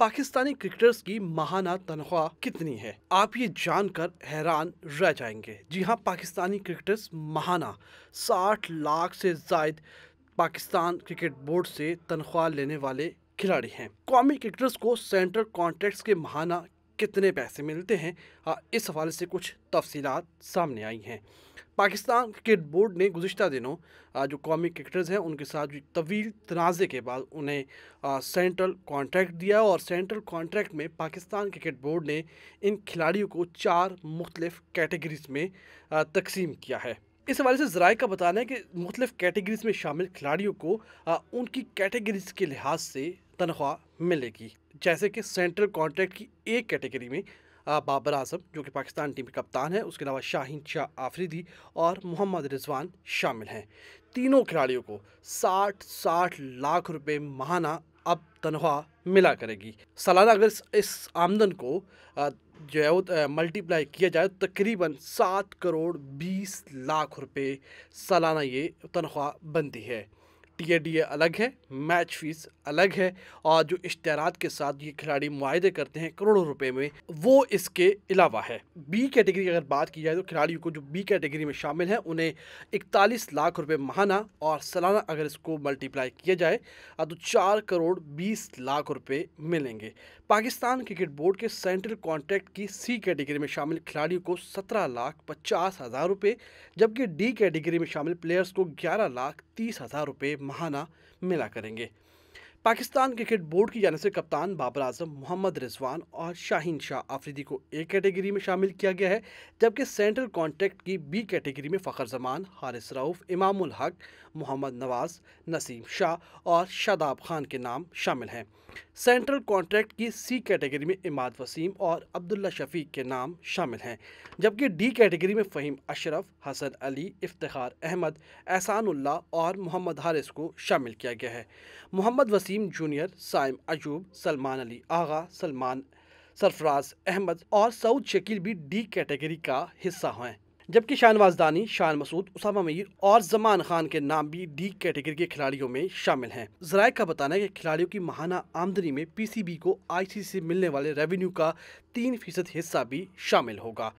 Pakistani cricketers की महाना तनख्वाह कितनी है आप ये जानकर हैरान रह जाएंगे जी हाँ पाकिस्तानी क्रिकेटर्स महाना 60 लाख से जायद पाकिस्तान क्रिकेट बोर्ड से तनख्वाह लेने वाले खिलाड़ी हैं कौमी क्रिकेटर्स को सेंट्रल कॉन्ट्रैक्ट्स के महाना कितने पैसे मिलते हैं हाँ, इस हवाले से कुछ तफसीलात सामने आई हैं पाकिस्तान क्रिकेट बोर्ड ने गुज्त दिनों जो कौमी क्रिकेटर्स हैं उनके साथ जो तवील तनाज़े के बाद उन्हें सेंट्रल कॉन्ट्रैक्ट दिया और सेंट्रल कॉन्ट्रैक्ट में पाकिस्तान क्रिकेट बोर्ड ने इन खिलाड़ियों को चार मुख्तलिफ़ कैटेगरीज़ में तकसीम किया है इस हवाले से ज़राए का बताना है कि मुख्तलिफ़ कैटेगरीज़ में शामिल खिलाड़ियों को उनकी कैटेगरीज़ के लिहाज से तनख्वाह मिलेगी जैसे कि सेंट्रल कॉन्ट्रैक्ट की एक कैटेगरी में बाबर आजम जो कि पाकिस्तान टीम के कप्तान हैं उसके अलावा शाहीन शाह आफरीदी और मोहम्मद रिजवान शामिल हैं तीनों खिलाड़ियों को 60 60 लाख रुपए महाना अब तनख्वाह मिला करेगी सालाना अगर इस आमदन को जो है वो मल्टीप्लाई किया जाए तो तकरीबन सात करोड़ बीस लाख रुपए सालाना ये तनख्वाह बनती है टी डी अलग है मैच फीस अलग है और जो इश्तरात के साथ ये खिलाड़ी माहे करते हैं करोड़ों रुपए में वो इसके अलावा है बी कैटेगरी की अगर बात की जाए तो खिलाड़ियों को जो बी कैटेगरी में शामिल हैं उन्हें इकतालीस लाख रुपए महाना और सालाना अगर इसको मल्टीप्लाई किया जाए तो चार करोड़ बीस लाख रुपये मिलेंगे पाकिस्तान क्रिकेट बोर्ड के सेंट्रल कॉन्ट्रैक्ट की सी कैटेगरी में शामिल खिलाड़ियों को सत्रह लाख पचास हज़ार रुपये जबकि डी कैटेगरी में शामिल प्लेयर्स को ग्यारह लाख तीस हज़ार रुपये महाना मिला करेंगे पाकिस्तान क्रिकेट बोर्ड की जाने से कप्तान बाबर आजम मोहम्मद रिजवान और शाहीन शाह आफरीदी को ए कैटेगरी में शामिल किया गया है जबकि सेंट्रल कॉन्टैक्ट की बी कैटेगरी में फ़खर जमान हारिस रऊफ़ इमाम हक मोहम्मद नवाज नसीम शाह और शादाब खान के नाम शामिल हैं सेंट्रल कॉन्ट्रैक्ट की सी कैटेगरी में इमाद वसीम और अब्दुल्ला शफीक के नाम शामिल हैं जबकि डी कैटेगरी में फ़हीम अशरफ हसन अली इफ्तार अहमद एहसानुल्ला और मोहम्मद हारिस को शामिल किया गया है मोहम्मद वसीम नदीम जूनियर साइम अजूब सलमान अली आगा सलमान सरफराज अहमद और सऊद शकील भी डी कैटेगरी का हिस्सा हुए जबकि शाहनवाज दानी शाह मसूद उसामा मीर और जमान खान के नाम भी डी कैटेगरी के खिलाड़ियों में शामिल हैं जराय का बताना है कि खिलाड़ियों की महाना आमदनी में पीसीबी को आईसीसी से मिलने वाले रेवेन्यू का तीन फीसद हिस्सा भी शामिल होगा